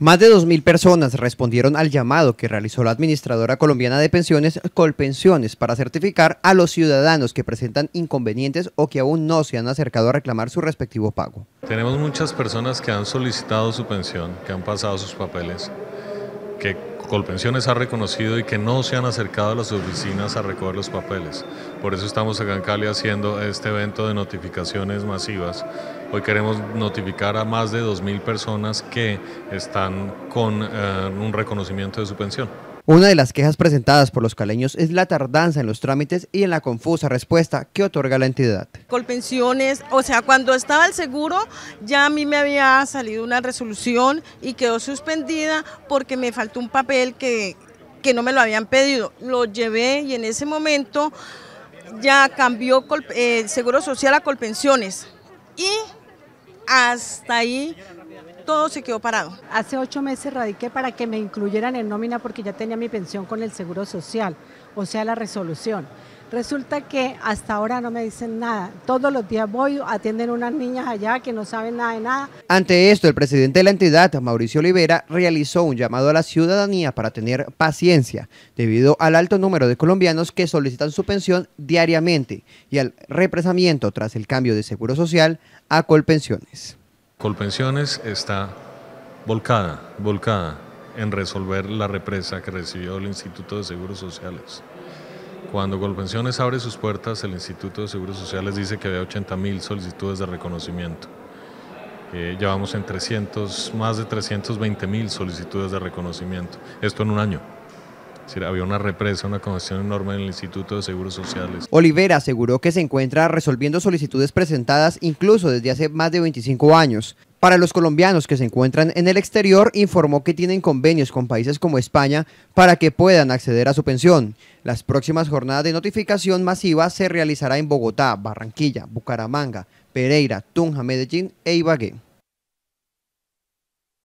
Más de 2.000 personas respondieron al llamado que realizó la Administradora Colombiana de Pensiones Colpensiones para certificar a los ciudadanos que presentan inconvenientes o que aún no se han acercado a reclamar su respectivo pago. Tenemos muchas personas que han solicitado su pensión, que han pasado sus papeles, que Colpensiones ha reconocido y que no se han acercado a las oficinas a recoger los papeles. Por eso estamos acá en Cali haciendo este evento de notificaciones masivas Hoy queremos notificar a más de 2.000 personas que están con eh, un reconocimiento de su pensión. Una de las quejas presentadas por los caleños es la tardanza en los trámites y en la confusa respuesta que otorga la entidad. Colpensiones, o sea, cuando estaba el seguro, ya a mí me había salido una resolución y quedó suspendida porque me faltó un papel que, no me lo habían pedido. Lo llevé y en ese momento ya cambió eh, el Seguro Social a Colpensiones y hasta ahí todo se quedó parado. Hace ocho meses radiqué para que me incluyeran en nómina porque ya tenía mi pensión con el Seguro Social, o sea, la resolución. Resulta que hasta ahora no me dicen nada. Todos los días voy, atienden unas niñas allá que no saben nada de nada. Ante esto, el presidente de la entidad, Mauricio Olivera, realizó un llamado a la ciudadanía para tener paciencia debido al alto número de colombianos que solicitan su pensión diariamente y al represamiento tras el cambio de seguro social a Colpensiones. Colpensiones está volcada, volcada en resolver la represa que recibió el Instituto de Seguros Sociales cuando Colpensiones abre sus puertas, el Instituto de Seguros Sociales dice que había 80.000 solicitudes de reconocimiento. llevamos eh, en 300, más de 320 mil solicitudes de reconocimiento. Esto en un año. había una represa, una congestión enorme en el Instituto de Seguros Sociales. Olivera aseguró que se encuentra resolviendo solicitudes presentadas incluso desde hace más de 25 años. Para los colombianos que se encuentran en el exterior, informó que tienen convenios con países como España para que puedan acceder a su pensión. Las próximas jornadas de notificación masiva se realizará en Bogotá, Barranquilla, Bucaramanga, Pereira, Tunja, Medellín e Ibagué.